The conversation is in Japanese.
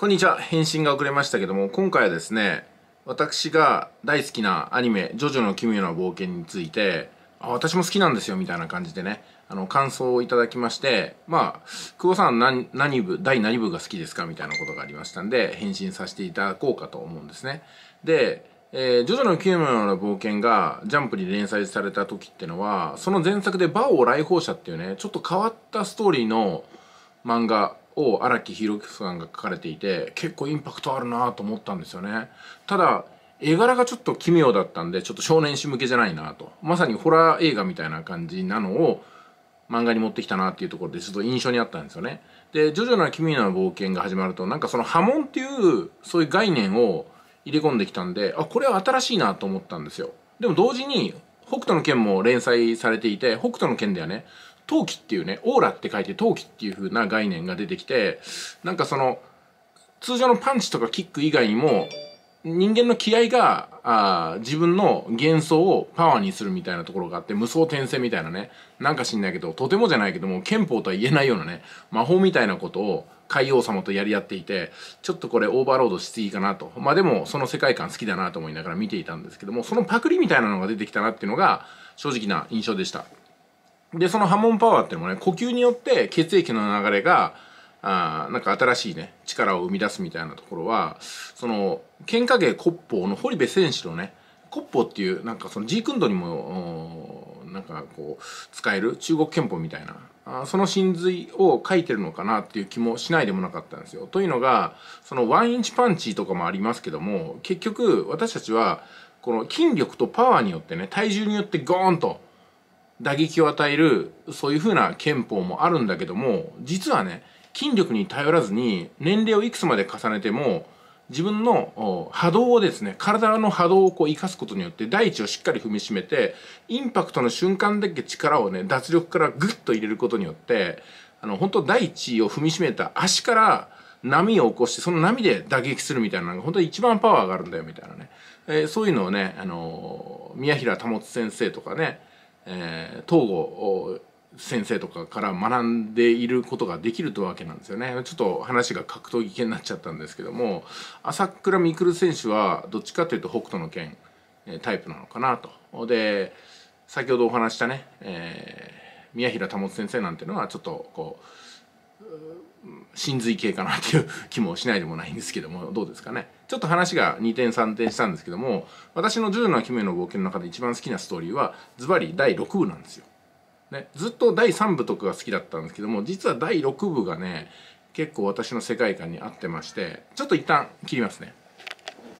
こんにちは。返信が遅れましたけども、今回はですね、私が大好きなアニメ、ジョジョの奇妙な冒険について、あ、私も好きなんですよ、みたいな感じでね、あの、感想をいただきまして、まあ、久保さん何、何部、第何部が好きですかみたいなことがありましたんで、返信させていただこうかと思うんですね。で、えー、ジョジョの奇妙な冒険がジャンプに連載された時ってのは、その前作でバオ来訪者っていうね、ちょっと変わったストーリーの漫画を荒木宏樹さんが書かれていて結構インパクトあるなと思ったんですよねただ絵柄がちょっと奇妙だったんでちょっと少年誌向けじゃないなとまさにホラー映画みたいな感じなのを漫画に持ってきたなっていうところでちょっと印象にあったんですよねで「ジョジョの奇妙な冒険」が始まるとなんかその波紋っていうそういう概念を入れ込んできたんであこれは新しいなと思ったんですよでも同時に北斗の拳も連載されていて北斗の拳ではね陶器っていうねオーラって書いて陶器っていう風な概念が出てきてなんかその通常のパンチとかキック以外にも人間の気合があ自分の幻想をパワーにするみたいなところがあって無双転生みたいなねなんか知んないけどとてもじゃないけども憲法とは言えないようなね魔法みたいなことを海王様とやり合っていてちょっとこれオーバーロードしすぎかなとまあでもその世界観好きだなと思いながら見ていたんですけどもそのパクリみたいなのが出てきたなっていうのが正直な印象でした。で、その波紋パワーっていうのもね、呼吸によって血液の流れが、あなんか新しいね、力を生み出すみたいなところは、その、喧嘩芸骨法の堀部選手のね、骨法っていう、なんかそのクンドにも、なんかこう、使える中国憲法みたいな、あその真髄を書いてるのかなっていう気もしないでもなかったんですよ。というのが、そのワンインチパンチとかもありますけども、結局私たちは、この筋力とパワーによってね、体重によってゴーンと、打撃を与えるそういうふうな憲法もあるんだけども実はね筋力に頼らずに年齢をいくつまで重ねても自分の波動をですね体の波動をこう生かすことによって大地をしっかり踏みしめてインパクトの瞬間だけ力をね脱力からグッと入れることによってあの本当大地を踏みしめた足から波を起こしてその波で打撃するみたいなのが本当に一番パワーがあるんだよみたいなね、えー、そういうのをね、あのー、宮平保先生とかねえー、東郷先生とかから学んでいることができるというわけなんですよね。ちょっと話が格闘技系になっちゃったんですけども朝倉未来選手はどっちかというと北斗の拳タイプなのかなと。で先ほどお話したね、えー、宮平保先生なんていうのはちょっとこう。神髄系かなっていう気もしないでもないんですけどもどうですかねちょっと話が2点3点したんですけども私の「10の姫の冒険」の中で一番好きなストーリーはズバリ第6部なんですよ、ね、ずっと第3部とかが好きだったんですけども実は第6部がね結構私の世界観に合ってましてちょっと一旦切りますね